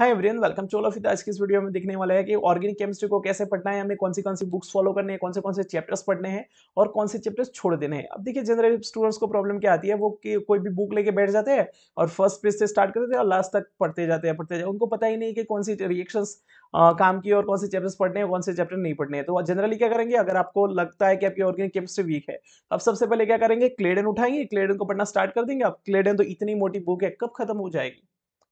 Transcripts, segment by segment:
hi everyone welcome चोलो फिर आज की इस वीडियो में देखने वाला है कि ऑर्गेनिक केमिस्ट्री को कैसे पढ़ना है हमें कौन सी कौन सी बुक्स फॉलो करने हैं कौन से कौन से चैप्टर्स पढ़ने हैं और कौन से चैप्टर्स छोड़ देने हैं अब देखिए जनरल स्टूडेंट्स को प्रॉब्लम क्या आती है वो कि कोई भी बुक लेके बैठ जाते हैं और फर्स्ट पेज से स्टार्ट करते हैं और लास्ट तक पढ़ते जाते हैं पढ़ते जाते उनको पता ही नहीं कि कौन सी रिएक्शन काम की और कौन से चैप्टर्स पढ़ने हैं कौन से चैप्टर नहीं पढ़ने हैं तो जनरली क्या करेंगे अगर आपको लगता है कि आपकी ऑर्गेनिक केमिस्ट्री वीक है अब तो सबसे पहले क्या करेंगे क्लेडन उठाएंगे क्लेडन को पढ़ना स्टार्ट कर देंगे अब क्लेडन तो इतनी मोटी बुक है कब खत्म हो जाएगी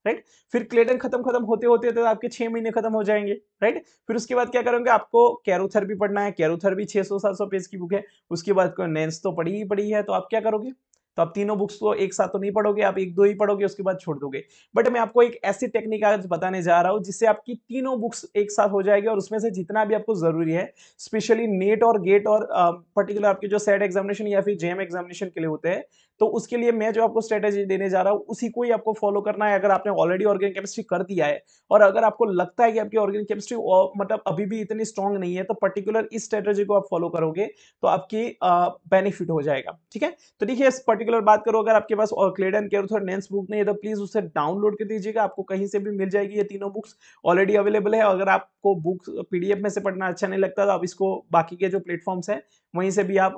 राइट फिर क्लेटन खत्म खत्म होते होते तो आपके छह महीने खत्म हो जाएंगे राइट फिर उसके बाद क्या करोगे आपको कैरोथेरेपी पढ़ना है कैरोथेरेपी छह सौ सात सौ पेज की बुक है उसके बाद नेंस तो पढ़ी ही पढ़ी है तो आप क्या करोगे तो आप तीनों बुक्स को तो एक साथ तो नहीं पढ़ोगे आप एक दो ही पढ़ोगे उसके बाद छोड़ दोगे बट मैं आपको एक ऐसी टेक्निक आज बताने जा रहा हूँ जिससे आपकी तीनों बुक्स एक साथ हो जाएगी और उसमें से जितना भी आपको जरूरी है स्पेशली नेट और गेट और पर्टिकुलर आपके जो सेट एग्जामिनेशन या फिर जेएम एग्जामिनेशन के लिए होते हैं तो उसके लिए मैं जो आपको स्ट्रेटेजी देने जा रहा हूँ उसी को ही आपको फॉलो करना है अगर आपने ऑलरेडी ऑर्गेनिक केमिस्ट्री कर दिया है और अगर आपको लगता है कि आपकी ऑर्गेनिक केमिस्ट्री मतलब अभी भी इतनी स्ट्रांग नहीं है तो पर्टिकुलर इस स्ट्रेटेजी को आप फॉलो करोगे तो आपकी बेनिफिट हो जाएगा ठीक है तो देखिए इस पर्टिकुलर बात करो अगर आपके पास एंड केयर नेंस बुक नहीं है तो प्लीज उसे डाउनलोड कर दीजिएगा आपको कहीं से भी मिल जाएगी ये तीनों बुक्स ऑलरेडी अवेलेबल है अगर आपको बुक पीडीएफ में से पढ़ना अच्छा नहीं लगता तो आप इसको बाकी के जो प्लेटफॉर्म्स हैं वहीं से भी आप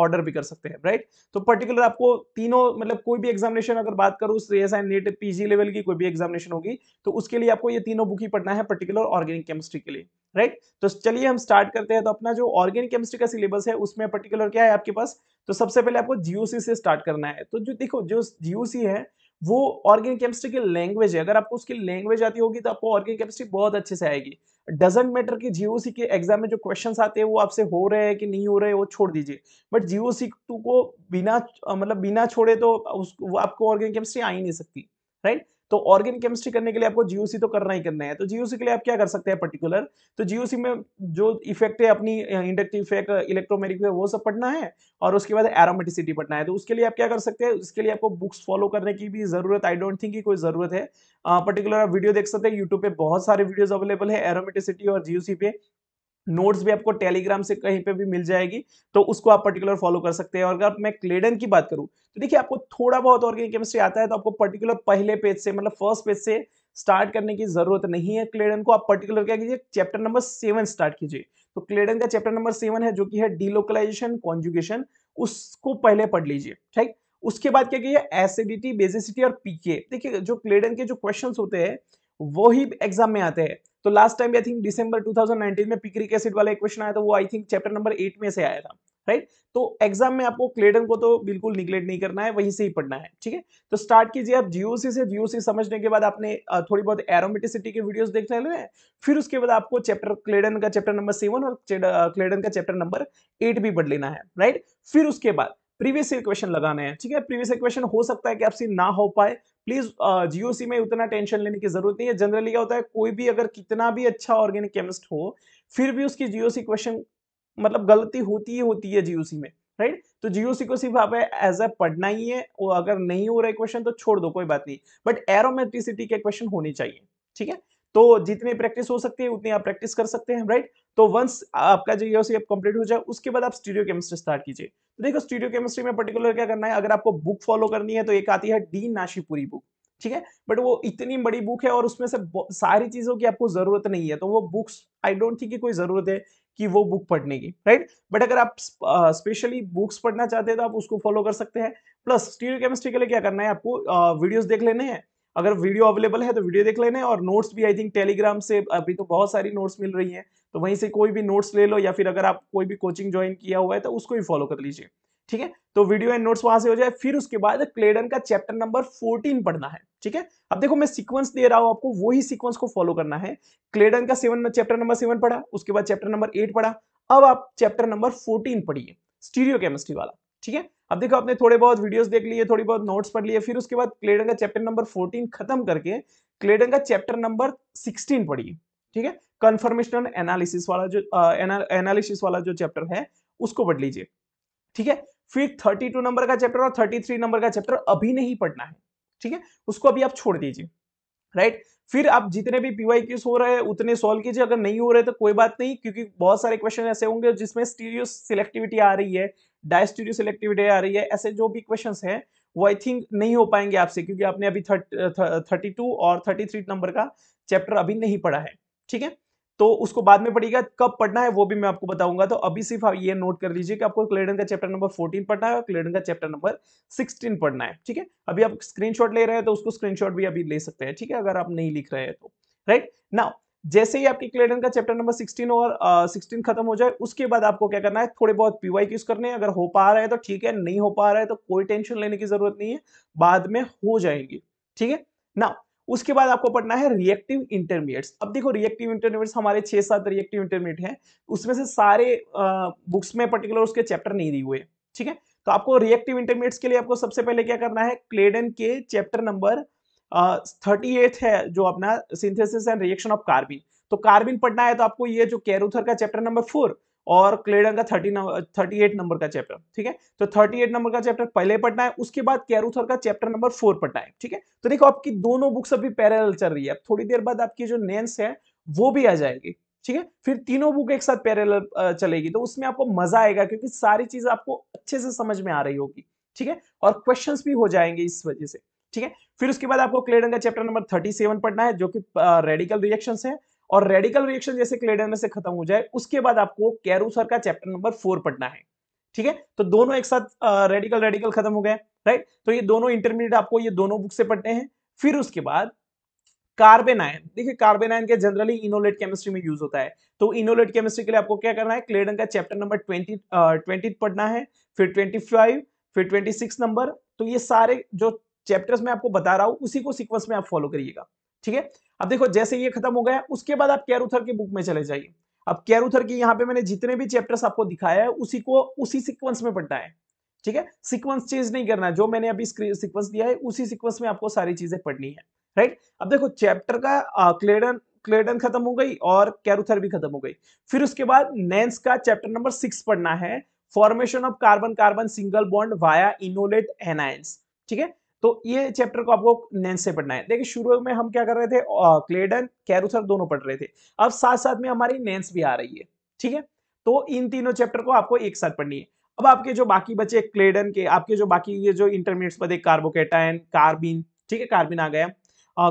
ऑर्डर भी कर सकते हैं राइट तो पर्टिकुलर आपको तीनों मतलब कोई भी एग्जामिनेशन अगर बात करूँ C S NET PG level की कोई भी एग्जामिनेशन होगी तो उसके लिए आपको ये तीनों बुक ही पढ़ना है पर्टिकुलर ऑर्गेनिक केमिस्ट्री के लिए राइट तो चलिए हम स्टार्ट करते हैं तो अपना जो ऑर्गेनिक केमिस्ट्री का सिलेबस है उसमें पर्टिकुलर क्या है आपके पास तो सबसे पहले आपको जीओसी से स्टार्ट करना है तो जो देखो जो जीओसी है वो ऑर्गेनिक केमिस्ट्री की लैंग्वेज है अगर आपको उसकी लैंग्वेज आती होगी तो आपको ऑर्गेनिक केमिस्ट्री बहुत अच्छे से आएगी डजेंट मैटर कि जीओसी के एग्जाम में जो क्वेश्चन आते हैं वो आपसे हो रहे हैं कि नहीं हो रहे वो छोड़ दीजिए बट जीओसी टू को बिना मतलब बिना छोड़े तो उस आपको ऑर्गेनिक केमिस्ट्री आ ही नहीं सकती राइट तो ऑर्गेन केमिस्ट्री करने के लिए आपको जीओसी तो करना ही करना है तो जीओसी के लिए आप क्या कर सकते हैं पर्टिकुलर तो जीओसी में जो इफेक्ट है अपनी इंडक्टिव इफेक्ट इलेक्ट्रोमेरिक वो सब पढ़ना है और उसके बाद एरोमेटिसिटी पढ़ना है तो उसके लिए आप क्या कर सकते हैं उसके लिए आपको बुक्स फॉलो करने की भी जरूरत आई डोंट थिंक कोई जरूरत है पर्टिकुलर आप वीडियो देख सकते हैं यूट्यूब पे बहुत सारे वीडियोज अवेलेबल है एरोमेटिसिटी और जीओसी पे नोट्स भी आपको टेलीग्राम से कहीं पे भी मिल जाएगी तो उसको आप पर्टिकुलर फॉलो कर सकते हैं और अगर मैं क्लेडन की बात करूं तो देखिए आपको थोड़ा बहुत ऑर्गेनिक केमिस्ट्री आता है तो आपको पर्टिकुलर पहले पेज से मतलब फर्स्ट पेज से स्टार्ट करने की जरूरत नहीं है क्लेडन को आप पर्टिकुलर क्या कीजिए चैप्टर नंबर सेवन स्टार्ट कीजिए तो क्लेडन का चैप्टर नंबर सेवन है जो कि है डीलोकलाइजेशन कॉन्जुगेशन उसको पहले पढ़ लीजिए ठीक उसके बाद क्या कीजिए एसिडिटी बेसिसिटी और पीके देखिए जो क्लेडन के जो क्वेश्चंस होते हैं वो ही एग्जाम में आते हैं तो last time I think December 2019 में पिक्रिक एसिड वाला क्वेश्चन आया था वो I think chapter number eight में से आया था राइट तो एग्जाम में आपको क्लेडन को तो बिल्कुल निगलेट नहीं करना है वहीं से ही पढ़ना है ठीक है तो स्टार्ट कीजिए आप जीओसी से जीओसी समझने के बाद आपने थोड़ी बहुत एरोमेटिसिटी के वीडियोस ले हैं फिर उसके बाद आपको चैप्टर क्लेडन का चैप्टर नंबर सेवन और क्लेडन का चैप्टर नंबर एट भी पढ़ लेना है राइट फिर उसके बाद प्रीवियस ईयर क्वेश्चन लगाने हैं ठीक है प्रीवियस ईयर क्वेश्चन हो सकता है कि आपसे ना हो पाए प्लीज जीओसी uh, में उतना टेंशन लेने की जरूरत नहीं है जनरली क्या होता है कोई भी अगर कितना भी अच्छा ऑर्गेनिक केमिस्ट हो फिर भी उसकी जीओसी क्वेश्चन मतलब गलती होती ही होती है जीओसी में राइट तो जीओसी को सिर्फ आप एज ए पढ़ना ही है और अगर नहीं हो रहा क्वेश्चन तो छोड़ दो कोई बात नहीं बट एरोमेट्रिसिटी के क्वेश्चन होने चाहिए ठीक है तो जितनी प्रैक्टिस हो सकती है उतनी आप प्रैक्टिस कर सकते हैं राइट तो वंस आपका जो जीओसी कंप्लीट हो जाए उसके बाद आप स्टीरियो केमिस्ट्री स्टार्ट कीजिए तो देखो स्टीरियो केमिस्ट्री में पर्टिकुलर क्या करना है अगर आपको बुक फॉलो करनी है तो एक आती है डी नाशीपुरी बुक ठीक है बट वो इतनी बड़ी बुक है और उसमें से सारी चीज़ों की आपको ज़रूरत नहीं है तो वो बुक्स आई डोंट थिंक की कोई ज़रूरत है कि वो बुक पढ़ने की राइट बट अगर आप स्पेशली बुक्स पढ़ना चाहते हैं तो आप उसको फॉलो कर सकते हैं प्लस स्टीरियो केमिस्ट्री के लिए क्या करना है आपको वीडियोस देख लेने हैं अगर वीडियो अवेलेबल है तो वीडियो देख लेने और नोट्स भी आई थिंक टेलीग्राम से अभी तो बहुत सारी नोट्स मिल रही हैं तो वहीं से कोई भी नोट्स ले लो या फिर अगर आप कोई भी कोचिंग ज्वाइन किया हुआ है तो उसको भी फॉलो कर लीजिए ठीक है तो वीडियो एंड नोट्स वहां से हो जाए फिर उसके बाद क्लेडन का चैप्टर नंबर फोर्टीन पढ़ना है ठीक है अब देखो मैं सीक्वेंस दे रहा हूं आपको वही सिक्वेंस सीक्वेंस को फॉलो करना है क्लेडन का सेवन चैप्टर नंबर सेवन पढ़ा उसके बाद चैप्टर नंबर एट पढ़ा अब आप चैप्टर नंबर फोर्टीन पढ़िए स्टीरियो केमिस्ट्री वाला ठीक है अब देखो आपने थोड़े बहुत वीडियोस देख लिए थोड़ी बहुत नोट्स पढ़ लिए फिर उसके बाद क्लेडन का चैप्टर नंबर 14 खत्म करके क्लेडन का चैप्टर नंबर 16 पढ़िए ठीक है कन्फर्मेशन एनालिसिस वाला जो एनालिसिस वाला जो चैप्टर है उसको पढ़ लीजिए ठीक है फिर टू नंबर का चैप्टर और थ्री नंबर का चैप्टर अभी नहीं पढ़ना है ठीक है उसको अभी आप छोड़ दीजिए राइट फिर आप जितने भी पीवाई क्यूज हो रहे हैं उतने सॉल्व कीजिए अगर नहीं हो रहे तो कोई बात नहीं क्योंकि बहुत सारे क्वेश्चन ऐसे होंगे जिसमें स्टीरियो सिलेक्टिविटी आ रही है डायस्टीरियो सिलेक्टिविटी आ रही है ऐसे जो भी क्वेश्चन है वो आई थिंक नहीं हो पाएंगे आपसे क्योंकि आपने अभी थर्टी टू और थर्टी थ्री नंबर का चैप्टर अभी नहीं पढ़ा है ठीक है तो उसको बाद में पढ़ेगा कब पढ़ना है वो भी मैं आपको बताऊंगा तो अभी सिर्फ आप ये नोट कर लीजिए कि आपको क्लेडन का चैप्टर नंबर 14 पढ़ना है और क्लेडन का चैप्टर नंबर 16 पढ़ना है ठीक है अभी आप स्क्रीनशॉट ले रहे हैं तो उसको स्क्रीनशॉट भी अभी ले सकते हैं ठीक है अगर आप नहीं लिख रहे हैं तो राइट नाउ जैसे ही आपकी क्लेडन का चैप्टर नंबर 16 और uh, 16 खत्म हो जाए उसके बाद आपको क्या करना है थोड़े बहुत पीवाई क्यूज करने हैं अगर हो पा रहा है तो ठीक है नहीं हो पा रहा है तो कोई टेंशन लेने की जरूरत नहीं है बाद में हो जाएंगे ठीक है ना उसके बाद आपको पढ़ना है रिएक्टिव इंटरमीडिएट्स अब देखो रिएक्टिव इंटरमीडिएट्स हमारे छह सात रिएक्टिव इंटरमीडिएट हैं उसमें से सारे बुक्स में पर्टिकुलर उसके चैप्टर नहीं दिए हुए ठीक है तो आपको रिएक्टिव इंटरमीडिएट्स के लिए आपको सबसे पहले क्या करना है क्लेडन के चैप्टर नंबर थर्टी एथ है जो अपना synthesis and reaction of carbene तो कार्बिन पढ़ना है तो आपको ये जो कैरूथर का चैप्टर नंबर फोर और क्लेडन का थर्टी थर्टी एट नंबर का चैप्टर ठीक है तो थर्टी एट नंबर का चैप्टर पहले पढ़ना है उसके बाद कैरूथर का चैप्टर नंबर फोर पढ़ना है ठीक है तो देखो आपकी दोनों बुक्स अभी पैरेलल चल रही है थोड़ी देर बाद आपकी जो नेंस है वो भी आ जाएगी ठीक है फिर तीनों बुक एक साथ पैरेलल चलेगी तो उसमें आपको मजा आएगा क्योंकि सारी चीज आपको अच्छे से समझ में आ रही होगी ठीक है और क्वेश्चंस भी हो जाएंगे इस वजह से ठीक है फिर उसके बाद आपको क्लेडन का चैप्टर नंबर थर्टी सेवन पढ़ना है जो कि रेडिकल रिएक्शन है और रेडिकल रिएक्शन जैसे क्लेडन में से खत्म हो जाए उसके बाद आपको कैरूसर का चैप्टर नंबर फोर पढ़ना है ठीक है तो दोनों एक साथ रेडिकल रेडिकल खत्म हो गए राइट तो ये दोनों इंटरमीडिएट आपको ये दोनों बुक से पढ़ने हैं फिर उसके बाद कार्बेन आयन देखिए कार्बेन आयन के जनरली इनोलेट केमिस्ट्री में यूज होता है तो इनोलेट केमिस्ट्री के लिए आपको क्या करना है क्लेडन का चैप्टर नंबर ट्वेंटी ट्वेंटी पढ़ना है फिर ट्वेंटी फाइव फिर ट्वेंटी सिक्स नंबर तो ये सारे जो चैप्टर्स में आपको बता रहा हूं उसी को सिक्वेंस में आप फॉलो करिएगा ठीक है अब देखो जैसे ये खत्म हो गया उसके बाद आप कैरूथर की बुक में चले जाइए अब कैरूथर की यहाँ पे मैंने जितने भी चैप्टर्स आपको दिखाया है उसी को उसी सिक्वेंस में पढ़ना है ठीक है सिक्वेंस चेंज नहीं करना है जो मैंने अभी सिक्वेंस दिया है उसी सिक्वेंस में आपको सारी चीजें पढ़नी है राइट अब देखो चैप्टर का क्लेडन क्लेडन खत्म हो गई और कैरूथर भी खत्म हो गई फिर उसके बाद नेंस का चैप्टर नंबर सिक्स पढ़ना है formation of carbon carbon single bond via enolate anions ठीक है तो ये चैप्टर को आपको नेंस से पढ़ना है देखिए शुरू में हम क्या कर रहे थे क्लेडन कैरूसर दोनों पढ़ रहे थे अब साथ साथ में हमारी नेंस भी आ रही है ठीक है तो इन तीनों चैप्टर को आपको एक साथ पढ़नी है अब आपके जो बाकी बचे क्लेडन के आपके जो बाकी ये जो इंटरमीडिएट्स बचे कार्बोकेटाइन कार्बिन ठीक है कार्बिन आ गया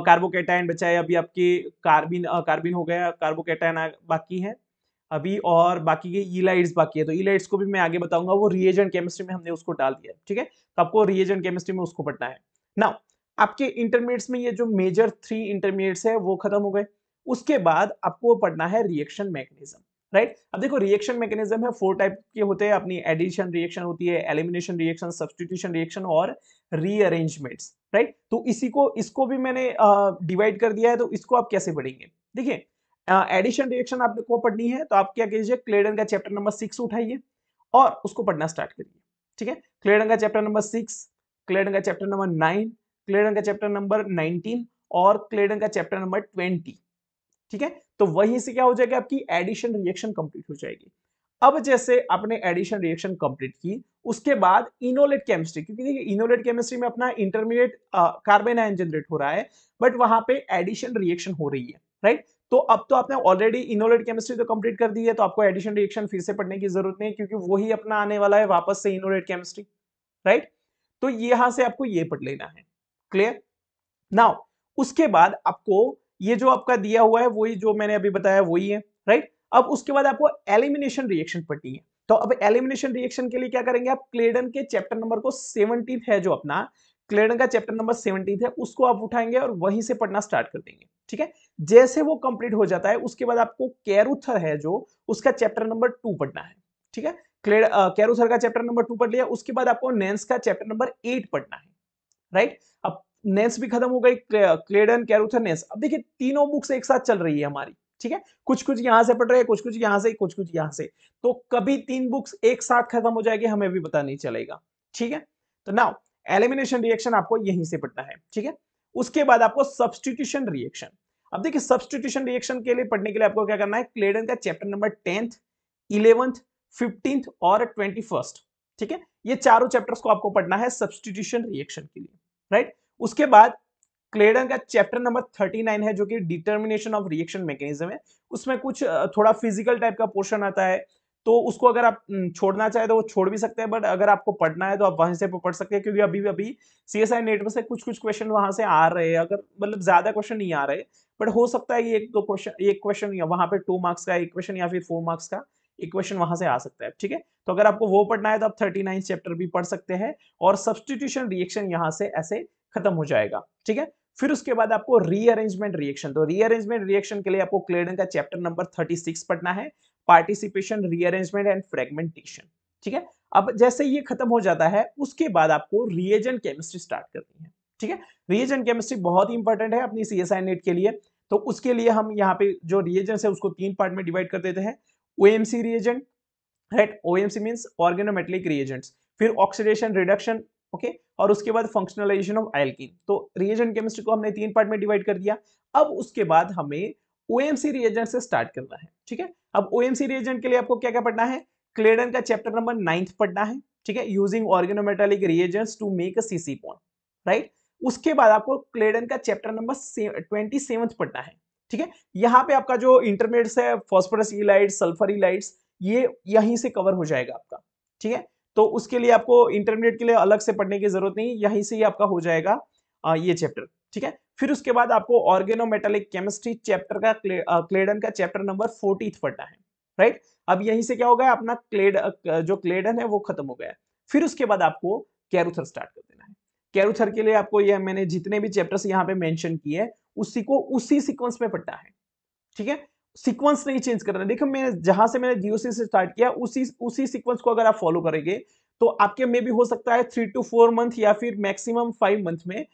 कार्बोकेटाइन बचा है अभी आपके कार्बिन कार्बिन हो गया कार्बोकेटाइन बाकी है अभी और बाकी के ईलाइट्स बाकी है तो ईलाइट्स को भी मैं आगे बताऊंगा वो रिएजेंट केमिस्ट्री में हमने उसको डाल दिया ठीक है तो आपको रिएजेंट केमिस्ट्री में उसको पढ़ना है नाउ आपके इंटरमीडिएट्स में ये जो मेजर थ्री इंटरमीडिएट्स है वो खत्म हो गए उसके बाद आपको पढ़ना है रिएक्शन मैकेनिज्म राइट अब देखो रिएक्शन मैकेनिज्म है फोर टाइप के होते हैं अपनी एडिशन रिएक्शन होती है एलिमिनेशन रिएक्शन सब्सटीट्यूशन रिएक्शन और रीअरेंजमेंट्स राइट तो इसी को इसको भी मैंने डिवाइड uh, कर दिया है तो इसको आप कैसे पढ़ेंगे देखिए एडिशन रिएक्शन आपको पढ़नी है तो आप क्या कीजिए क्लेडन का चैप्टर नंबर सिक्स उठाइए और उसको पढ़ना स्टार्ट करिए ठीक है क्लेडन का चैप्टर नंबर सिक्स क्लेडन का चैप्टर नंबर नाइन क्लेडन का चैप्टर नंबर नाइनटीन और क्लेडन का चैप्टर नंबर ट्वेंटी ठीक है तो वहीं से क्या हो जाएगा आपकी एडिशन रिएक्शन कंप्लीट हो जाएगी अब जैसे आपने एडिशन रिएक्शन कंप्लीट की उसके बाद इनोलेट केमिस्ट्री क्योंकि देखिए इनोलेट केमिस्ट्री में अपना इंटरमीडिएट कार्बन आयन जनरेट हो रहा है बट वहां पे एडिशन रिएक्शन हो रही है राइट तो अब तो आपने ऑलरेडी इनोलेट केमिस्ट्री तो कंप्लीट कर दी है तो आपको एडिशन रिएक्शन फिर से पढ़ने की जरूरत नहीं क्योंकि वही अपना आने वाला है वापस से इनोलेट केमिस्ट्री राइट तो यहां से आपको ये पढ़ लेना है क्लियर नाउ उसके बाद आपको ये जो आपका दिया हुआ है वही जो मैंने अभी बताया वही है राइट अब उसके बाद आपको एलिमिनेशन रिएक्शन पढ़नी है तो अब एलिमिनेशन रिएक्शन के लिए क्या करेंगे आप क्लेडन के चैप्टर नंबर को सेवनटीन है जो अपना क्लेडन का चैप्टर नंबर सेवनटीन है उसको आप उठाएंगे और वहीं से पढ़ना स्टार्ट कर देंगे ठीक है जैसे वो कंप्लीट हो जाता है उसके बाद आपको कैरूथर है जो उसका चैप्टर नंबर टू पढ़ना है ठीक है क्लेड कैरूथर का चैप्टर नंबर टू पढ़ लिया उसके बाद आपको नेंस का चैप्टर नंबर एट पढ़ना है राइट अब नेंस भी खत्म हो गई क्लेडन कैरूथर नेंस अब देखिए तीनों बुक्स एक साथ चल रही है हमारी ठीक है कुछ कुछ यहां से पढ़ रहे हैं कुछ कुछ यहां से कुछ कुछ यहां से तो कभी तीन बुक्स एक साथ खत्म हो जाएगी हमें भी पता नहीं चलेगा ठीक है तो नाउ एलिमिनेशन रिएक्शन आपको यहीं से पढ़ना है ठीक है उसके बाद आपको सब्सटीट्यूशन रिएक्शन अब देखिए सब्सटीट्यूशन रिएक्शन के लिए पढ़ने के लिए आपको क्या करना है क्लेडन का chapter number tenth eleventh fifteenth और ट्वेंटी ठीक है ये चारों चैप्टर्स को आपको पढ़ना है सब्सटीट्यूशन रिएक्शन के लिए राइट उसके बाद क्लेडन का चैप्टर नंबर 39 है जो कि डिटर्मिनेशन ऑफ रिएक्शन मैकेनिज्म है उसमें कुछ थोड़ा फिजिकल टाइप का पोर्शन आता है तो उसको अगर आप छोड़ना चाहे तो वो छोड़ भी सकते हैं बट अगर आपको पढ़ना है तो आप वहीं से पढ़ सकते हैं क्योंकि अभी अभी सी एस आई नेट में से कुछ कुछ क्वेश्चन वहां से आ रहे हैं अगर मतलब ज्यादा क्वेश्चन नहीं आ रहे बट हो सकता है कि एक दो क्वेश्चन एक क्वेश्चन वहां पे टू मार्क्स का एक क्वेश्चन या फिर फोर मार्क्स का एक क्वेश्चन वहां से आ सकता है ठीक है तो अगर आपको वो पढ़ना है तो आप थर्टी नाइन चैप्टर भी पढ़ सकते हैं और सब्सटीट्यूशन रिएक्शन यहाँ से ऐसे खत्म हो जाएगा ठीक है फिर उसके बाद आपको रीअरेंजमेंट रिएक्शन तो रीअरेंजमेंट रिएक्शन के लिए आपको क्लेडन का चैप्टर नंबर 36 पढ़ना है पार्टिसिपेशन रीअरेंजमेंट एंड फ्रेगमेंटेशन ठीक है अब जैसे ये खत्म हो जाता है उसके बाद आपको रिएजन केमिस्ट्री स्टार्ट करनी है ठीक है रिएजन केमिस्ट्री बहुत ही इंपॉर्टेंट है अपनी सी एस आई नेट के लिए तो उसके लिए हम यहाँ पे जो रिएजन है उसको तीन पार्ट में डिवाइड कर देते हैं O M C reagent right O M C means organometallic reagent फिर ऑक्सीडेशन रिडक्शन ओके और उसके बाद फंक्शनलाइजेशन ऑफ एल्किन तो रिएजन केमिस्ट्री को हमने तीन पार्ट में डिवाइड कर दिया अब उसके बाद हमें ओ एम सी रिएजेंट से स्टार्ट करना है ठीक है अब ओ रिएजेंट के लिए आपको क्या क्या पढ़ना है क्लेडन का चैप्टर नंबर नाइन्थ पढ़ना है ठीक है using organometallic reagents to make a CC point right उसके बाद आपको क्लेडन का चैप्टर नंबर ट्वेंटी सेवन पढ़ना है ठीक है यहाँ पे आपका जो इंटरमीडियट है फॉस्फोरस इलाइट सल्फर इलाइट ये यहीं से कवर हो जाएगा आपका ठीक है तो उसके लिए आपको इंटरमीडिएट के लिए अलग से पढ़ने की जरूरत नहीं यहीं से ही आपका हो जाएगा ये चैप्टर ठीक है फिर उसके बाद आपको ऑर्गेनोमेटेलिक केमिस्ट्री चैप्टर का क्लेडन का चैप्टर नंबर फोर्टीथ पढ़ना है राइट अब यहीं से क्या हो गया अपना क्लेड जो क्लेडन है वो खत्म हो गया फिर उसके बाद आपको कैरूथर स्टार्ट कर देना है कैरूथर के लिए आपको यह मैंने जितने भी चैप्टर्स यहाँ पे मेंशन किए हैं उसी को उसी सीक्वेंस में पढ़ना है ठीक है सीक्वेंस नहीं चेंज करना देखो मैं जहां से मैंने जीओसी से स्टार्ट किया उसी उसी सीक्वेंस को अगर आप फॉलो करेंगे तो आपके में भी हो सकता है थ्री टू फोर मंथ या फिर मैक्सिमम फाइव मंथ में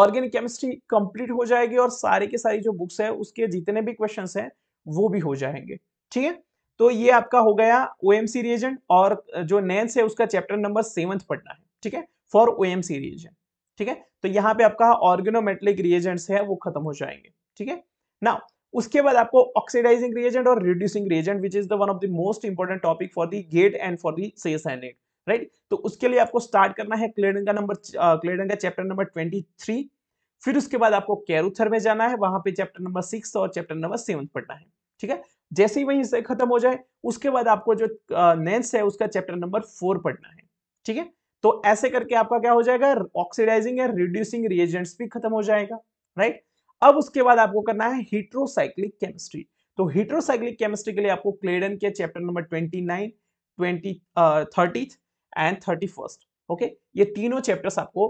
ऑर्गेनिक केमिस्ट्री कंप्लीट हो जाएगी और सारे के सारी जो बुक्स है उसके जितने भी क्वेश्चन हैं वो भी हो जाएंगे ठीक है तो ये आपका हो गया ओ एम सी रिएजेंट और जो नेंस है उसका चैप्टर नंबर सेवंथ पढ़ना है ठीक है for O M C reagent ठीक है तो यहाँ पे आपका ऑर्गेनोमेटलिक रिएजेंट्स है वो खत्म हो जाएंगे ठीक है ना उसके बाद आपको ऑक्सीडाइजिंग रिएजेंट और reducing reagent which is the one of the most important topic for the GATE and for the SET right तो उसके लिए आपको स्टार्ट करना है क्लेडंगा नंबर क्लेडंगा चैप्टर नंबर ट्वेंटी थ्री फिर उसके बाद आपको कैरूथर में जाना है वहां पे चैप्टर नंबर सिक्स और चैप्टर नंबर सेवन पढ़ना है ठीक है जैसे ही वहीं से खत्म हो जाए उसके बाद आपको जो नेंस है उसका चैप्टर नंबर फोर पढ़ना है ठीक है तो ऐसे करके आपका क्या हो जाएगा ऑक्सीडाइजिंग एंड रिड्यूसिंग रिएजेंट्स भी खत्म हो जाएगा राइट अब उसके बाद आपको करना है हीट्रोसाइक्लिक केमिस्ट्री तो हीट्रोसाइक्लिक केमिस्ट्री के लिए आपको क्लेडन के chapter number twenty nine twenty thirty and thirty first okay ये तीनों चैप्टर्स आपको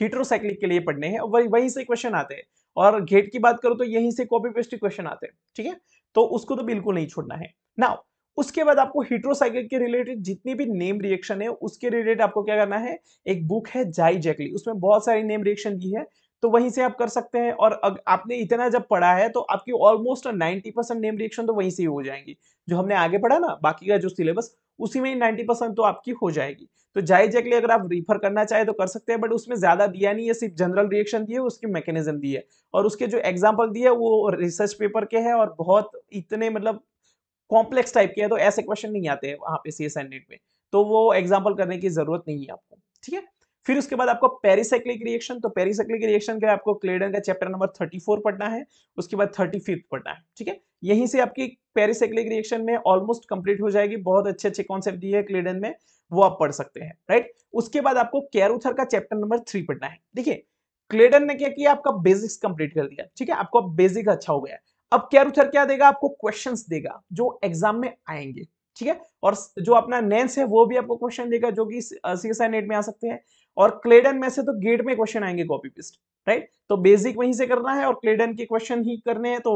हीट्रोसाइक्लिक के लिए पढ़ने हैं वही वहीं से क्वेश्चन आते हैं और गेट की बात करो तो यहीं से कॉपी पेस्ट क्वेश्चन आते हैं ठीक है तो उसको तो बिल्कुल नहीं छोड़ना है नाउ उसके बाद आपको हीट्रोसाइकिल के रिलेटेड जितनी भी नेम रिएक्शन है उसके रिलेटेड आपको क्या करना है एक बुक है जाई जैकली उसमें बहुत सारी नेम रिएक्शन दी है तो वहीं से आप कर सकते हैं और आपने इतना जब पढ़ा है तो आपकी ऑलमोस्ट 90 परसेंट नेम रिएक्शन तो वहीं से ही हो जाएंगी जो हमने आगे पढ़ा ना बाकी का जो सिलेबस उसी में नाइन्टी परसेंट तो आपकी हो जाएगी तो जायजा के लिए अगर आप रिफर करना चाहे तो कर सकते हैं बट उसमें ज्यादा दिया नहीं है सिर्फ जनरल रिएक्शन दिए उसकी मैकेनिज्म दी है और उसके जो एग्जाम्पल दिए वो रिसर्च पेपर के हैं और बहुत इतने मतलब कॉम्प्लेक्स टाइप के हैं तो ऐसे क्वेश्चन नहीं आते हैं वहाँ पे सी एस में तो वो एग्जाम्पल करने की जरूरत नहीं है आपको ठीक है फिर उसके बाद आपको पेरिसाइक्लिक रिएक्शन तो पेरिसाइक्लिक रिएक्शन के आपको क्लेडन का चैप्टर नंबर थर्टी फोर पढ़ना है उसके बाद थर्टी फिफ्थ पढ़ना है ठीक है यहीं से आपकी पेरिसाइक्लिक रिएक्शन में ऑलमोस्ट कंप्लीट हो जाएगी बहुत अच्छे अच्छे कॉन्सेप्ट दिए हैं क्लेडन में वो आप पढ़ सकते हैं राइट उसके बाद आपको कैरूथर का चैप्टर नंबर थ्री पढ़ना है देखिए क्लेडन ने क्या किया आपका बेसिक्स कंप्लीट कर दिया ठीक है आपको बेसिक अच्छा हो गया अब कैरूथर क्या देगा आपको क्वेश्चंस देगा जो एग्जाम में आएंगे ठीक है और जो अपना नेंस है वो भी आपको क्वेश्चन देगा जो कि सीएसआई नेट में आ सकते हैं और क्लेडन में से तो गेट में क्वेश्चन आएंगे कॉपी पेस्ट राइट तो बेसिक वहीं से करना है और क्लेडन के क्वेश्चन ही करने हैं तो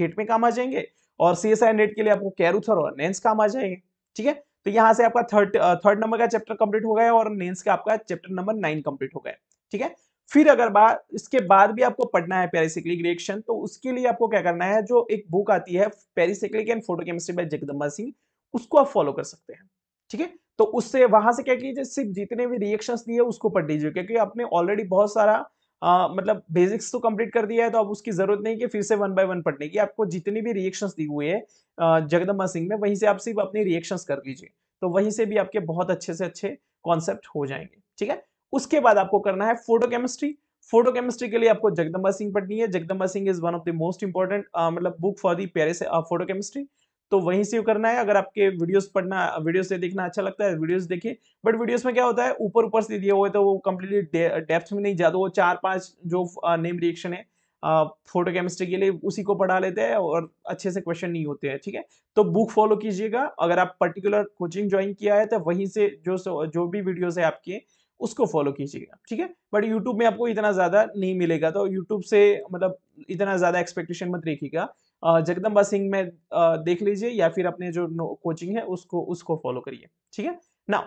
गेट में काम आ जाएंगे और सी एस आई नेट के लिए आपको कैरूथर और नेंस काम आ जाएंगे ठीक है तो यहाँ से आपका थर्ड थर्ड नंबर का चैप्टर कंप्लीट हो गया और नेंस का आपका चैप्टर नंबर नाइन कंप्लीट हो गया ठीक है फिर अगर बात इसके बाद भी आपको पढ़ना है पेरिसिक्लिक रिएक्शन तो उसके लिए आपको क्या करना है जो एक बुक आती है pericyclic and photochemistry by Jagdamba Singh उसको आप फॉलो कर सकते हैं ठीक है तो उससे वहां से क्या कीजिए सिर्फ जितने भी रिएक्शन दिए उसको पढ़ लीजिए क्योंकि आपने ऑलरेडी बहुत सारा आ, मतलब बेसिक्स तो कंप्लीट कर दिया है तो अब उसकी जरूरत नहीं कि फिर से वन बाय वन पढ़ने की आपको जितनी भी रिएक्शंस दी हुई है जगदम्बा सिंह में वहीं से आप सिर्फ अपनी रिएक्शंस कर लीजिए तो वहीं से भी आपके बहुत अच्छे से अच्छे कॉन्सेप्ट हो जाएंगे ठीक है उसके बाद आपको करना है फोटोकेमिस्ट्री फोटोकेमिस्ट्री के लिए आपको जगदम्बा सिंह पढ़नी है Jagdamba Singh is one of the most important मतलब बुक फॉर दी पेरिस फोटोकेमिस्ट्री तो वहीं से करना है अगर आपके वीडियोस पढ़ना वीडियोस से देखना अच्छा लगता है वीडियोस देखिए बट वीडियोस में क्या होता है ऊपर ऊपर से दिए हुए तो वो कम्प्लीटली डेप्थ में नहीं जाता वो चार पाँच जो नेम रिएक्शन है फोटो केमिस्ट्री के लिए उसी को पढ़ा लेते हैं और अच्छे से क्वेश्चन नहीं होते हैं ठीक है तो बुक फॉलो कीजिएगा अगर आप पर्टिकुलर कोचिंग ज्वाइन किया है तो वहीं से जो जो भी वीडियोज है आपके उसको फॉलो कीजिएगा ठीक है बट यूट्यूब में आपको इतना ज़्यादा नहीं मिलेगा तो यूट्यूब से मतलब इतना ज़्यादा एक्सपेक्टेशन मत रखिएगा जगदम्बा सिंह में देख लीजिए या फिर अपने जो कोचिंग है उसको उसको फॉलो करिए ठीक है ना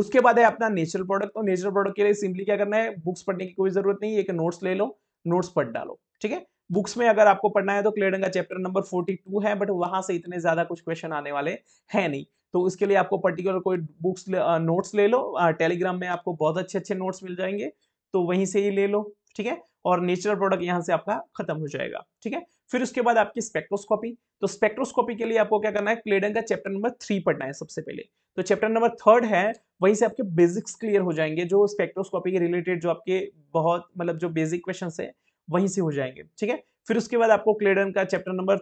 उसके बाद है अपना नेचुरल प्रोडक्ट तो नेचुरल प्रोडक्ट के लिए सिंपली क्या करना है बुक्स पढ़ने की कोई जरूरत नहीं है एक नोट्स ले लो नोट्स पढ़ डालो ठीक है बुक्स में अगर आपको पढ़ना है तो क्लेडन का चैप्टर नंबर 42 है बट वहां से इतने ज्यादा कुछ क्वेश्चन आने वाले हैं नहीं तो उसके लिए आपको पर्टिकुलर कोई बुक्स नोट्स ले लो टेलीग्राम में आपको बहुत अच्छे अच्छे नोट्स मिल जाएंगे तो वहीं से ही ले लो ठीक है और नेचुरल प्रोडक्ट यहाँ से आपका खत्म हो जाएगा ठीक है फिर उसके बाद आपकी स्पेक्ट्रोस्कोपी तो स्पेक्ट्रोस्कोपी के लिए आपको क्या करना है क्लेडन का चैप्टर नंबर थ्री पढ़ना है सबसे पहले तो चैप्टर नंबर थर्ड है वहीं से आपके बेसिक्स क्लियर हो जाएंगे जो स्पेक्ट्रोस्कोपी के रिलेटेड जो आपके बहुत मतलब जो बेसिक क्वेश्चन है वहीं से हो जाएंगे ठीक है फिर उसके बाद आपको क्लेडन का चैप्टर नंबर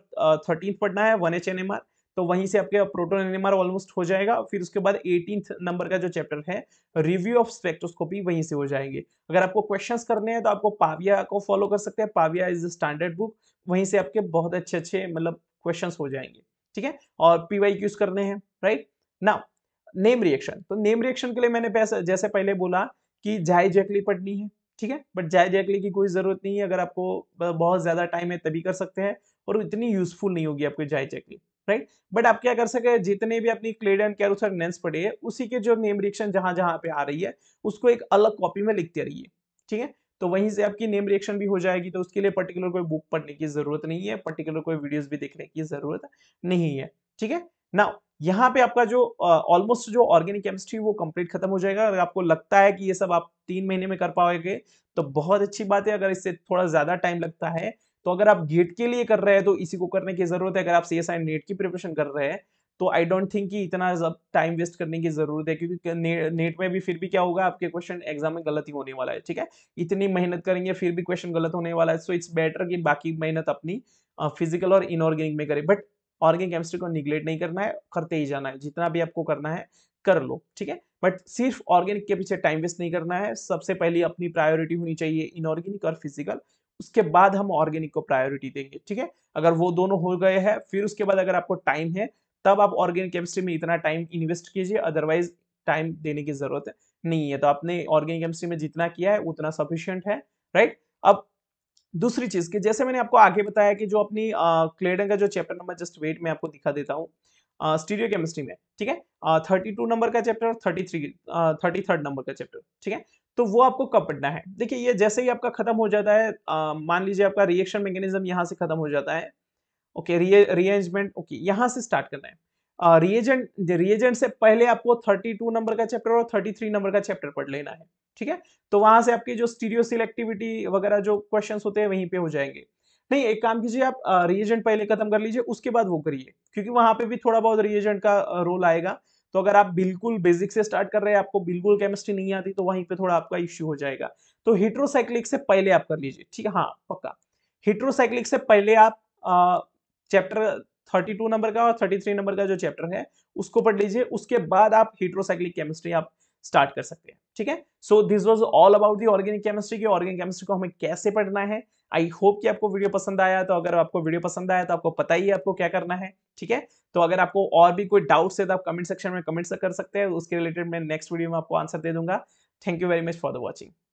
थर्टीन पढ़ना है one H N M R तो वहीं से आपके प्रोटोन एनएमआर ऑलमोस्ट हो जाएगा फिर उसके बाद एटीन नंबर का जो चैप्टर है रिव्यू ऑफ स्पेक्ट्रोस्कोपी वहीं से हो जाएंगे अगर आपको क्वेश्चंस करने हैं तो आपको पाविया को फॉलो कर सकते हैं पाविया इज स्टैंडर्ड बुक वहीं से आपके बहुत अच्छे अच्छे मतलब क्वेश्चन हो जाएंगे ठीक है और पीवाई करने हैं राइट ना नेम रिएक्शन तो नेम रिएक्शन के लिए मैंने जैसे पहले बोला कि जाय जैकली पढ़नी है ठीक है बट जाय जैकली की कोई ज़रूरत नहीं है अगर आपको मतलब बहुत ज़्यादा टाइम है तभी कर सकते हैं और इतनी यूजफुल नहीं होगी आपको जाय जैकली राइट बट आप क्या कर सके जितने भी अपनी क्लेड एंड कैरोसर नेंस पड़े है उसी के जो नेम रिएक्शन जहां जहां पे आ रही है उसको एक अलग कॉपी में लिखते रहिए ठीक है तो वहीं से आपकी नेम रिएक्शन भी हो जाएगी तो उसके लिए पर्टिकुलर कोई बुक पढ़ने की जरूरत नहीं है पर्टिकुलर कोई वीडियोस भी देखने की जरूरत नहीं है ठीक है ना यहाँ पे आपका जो ऑलमोस्ट uh, जो ऑर्गेनिक केमिस्ट्री वो कंप्लीट खत्म हो जाएगा अगर आपको लगता है कि ये सब आप तीन महीने में कर पाओगे तो बहुत अच्छी बात है अगर इससे थोड़ा ज्यादा टाइम लगता है तो अगर आप गेट के लिए कर रहे हैं तो इसी को करने की जरूरत है अगर आप सी एस आई नेट की प्रिपरेशन कर रहे हैं तो आई डोंट थिंक कि इतना टाइम वेस्ट करने की जरूरत है क्योंकि ने, नेट e e में भी फिर भी क्या होगा आपके क्वेश्चन एग्जाम में गलत ही होने वाला है ठीक है इतनी मेहनत करेंगे फिर भी क्वेश्चन गलत होने वाला है सो इट्स बेटर कि बाकी मेहनत अपनी फिजिकल और इनऑर्गेनिक में करें बट ऑर्गेनिक केमिस्ट्री को निगलेक्ट नहीं करना है करते ही जाना है जितना भी आपको करना है कर लो ठीक है बट सिर्फ ऑर्गेनिक के पीछे टाइम वेस्ट नहीं करना है सबसे पहले अपनी प्रायोरिटी होनी चाहिए इनऑर्गेनिक और फिजिकल उसके बाद हम ऑर्गेनिक को प्रायोरिटी देंगे ठीक है अगर वो दोनों हो गए हैं फिर उसके बाद अगर आपको टाइम है तब आप ऑर्गेनिक केमिस्ट्री में इतना टाइम इन्वेस्ट कीजिए अदरवाइज टाइम देने की जरूरत नहीं है तो आपने ऑर्गेनिक केमिस्ट्री में जितना किया है उतना सफिशियंट है राइट अब दूसरी चीज कि जैसे मैंने आपको आगे बताया कि जो अपनी क्लेडन का जो चैप्टर नंबर जस्ट वेट में आपको दिखा देता हूँ स्टीरियो केमिस्ट्री में ठीक है थर्टी टू नंबर का chapter thirty three thirty third number का चैप्टर ठीक है तो वो आपको कब पढ़ना है देखिए ये जैसे ही आपका खत्म हो जाता है आ, मान लीजिए आपका रिएक्शन मैकेनिज्म यहाँ से खत्म हो जाता है ओके रिएंजमेंट ओके यहाँ से स्टार्ट करना है रिएजेंट रिएजेंट से पहले आपको 32 नंबर का चैप्टर और 33 नंबर का चैप्टर पढ़ लेना है ठीक है तो वहां से आपकी जो स्टीरियो सिलेक्टिविटी वगैरह जो क्वेश्चन होते हैं वहीं पे हो जाएंगे नहीं एक काम कीजिए आप रिएजेंट पहले खत्म कर लीजिए उसके बाद वो करिए क्योंकि वहां पे भी थोड़ा बहुत रिएजेंट का रोल आएगा तो अगर आप बिल्कुल बेसिक से स्टार्ट कर रहे हैं आपको बिल्कुल केमिस्ट्री नहीं आती तो वहीं पे थोड़ा आपका इश्यू हो जाएगा तो हिट्रोसाइक्लिक से पहले आप कर लीजिए ठीक है हाँ पक्का हिट्रोसाइक्लिक से पहले आप चैप्टर थर्टी टू नंबर का और थर्टी थ्री नंबर का जो चैप्टर है उसको पढ़ लीजिए उसके बाद आप हिट्रोसाइक्लिक केमिस्ट्री आप स्टार्ट कर सकते हैं ठीक है so this was all about the organic chemistry की ऑर्गेनिक केमिस्ट्री को हमें कैसे पढ़ना है आई होप कि आपको वीडियो पसंद आया तो अगर आपको वीडियो पसंद आया तो आपको पता ही है आपको क्या करना है ठीक है तो अगर आपको और भी कोई डाउट्स है तो आप कमेंट सेक्शन में कमेंट कर सकते हैं उसके रिलेटेड मैं नेक्स्ट वीडियो में आपको आंसर दे दूंगा thank you very much for the watching